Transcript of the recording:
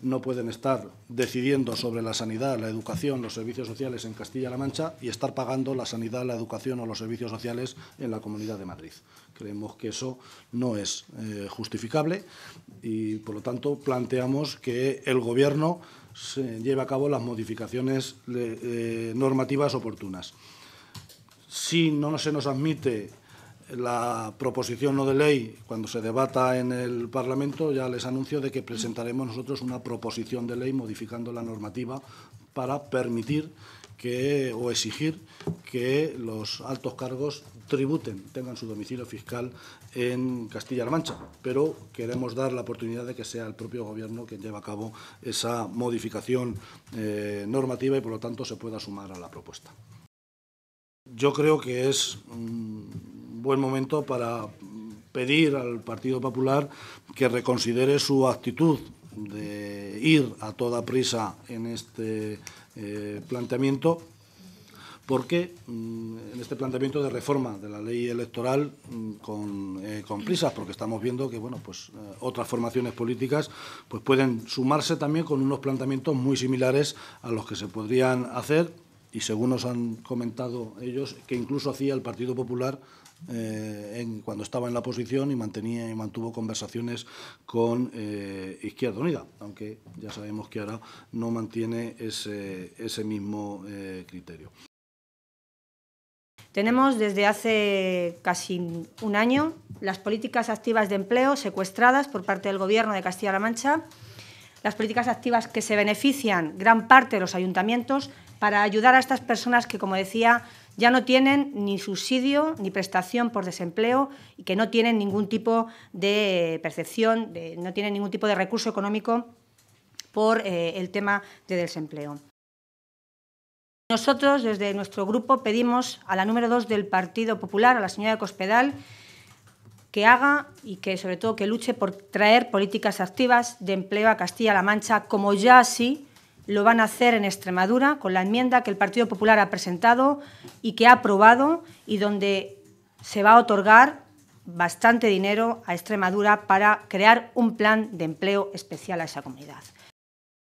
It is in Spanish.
no pueden estar decidiendo sobre la sanidad, la educación, los servicios sociales en Castilla-La Mancha y estar pagando la sanidad, la educación o los servicios sociales en la Comunidad de Madrid. Creemos que eso no es eh, justificable y, por lo tanto, planteamos que el Gobierno lleve a cabo las modificaciones eh, normativas oportunas. Si no se nos admite la proposición no de ley, cuando se debata en el Parlamento, ya les anuncio de que presentaremos nosotros una proposición de ley modificando la normativa para permitir que, o exigir que los altos cargos tributen, tengan su domicilio fiscal en Castilla-La Mancha, pero queremos dar la oportunidad de que sea el propio Gobierno quien lleve a cabo esa modificación eh, normativa y, por lo tanto, se pueda sumar a la propuesta. Yo creo que es mm, buen momento para pedir al Partido Popular que reconsidere su actitud de ir a toda prisa en este eh, planteamiento, porque mm, en este planteamiento de reforma de la ley electoral mm, eh, con, prisas, porque estamos viendo que bueno, pues, eh, otras formaciones políticas pues pueden sumarse también con unos planteamientos muy similares a los que se podrían hacer y según nos han comentado ellos, que incluso hacía el Partido Popular eh, cuando estaba en la oposición y mantenía mantuvo conversaciones con eh, Izquierda Unida, aunque ya sabemos que ahora no mantiene ese, mismo eh, criterio. Tenemos desde hace casi un año las políticas activas de empleo secuestradas por parte del Gobierno de Castilla-La Mancha las políticas activas que se benefician gran parte de los ayuntamientos para ayudar a estas personas que, como decía, ya no tienen ni subsidio ni prestación por desempleo y que no tienen ningún tipo de percepción, no tienen ningún tipo de recurso económico por eh, el tema de desempleo. Nosotros, desde nuestro grupo, pedimos a la número dos del Partido Popular, a la señora de Cospedal, que haga y que sobre todo que luche por traer políticas activas de empleo a Castilla-La Mancha, como ya así lo van a hacer en Extremadura con la enmienda que el Partido Popular ha presentado y que ha aprobado y donde se va a otorgar bastante dinero a Extremadura para crear un plan de empleo especial a esa comunidad.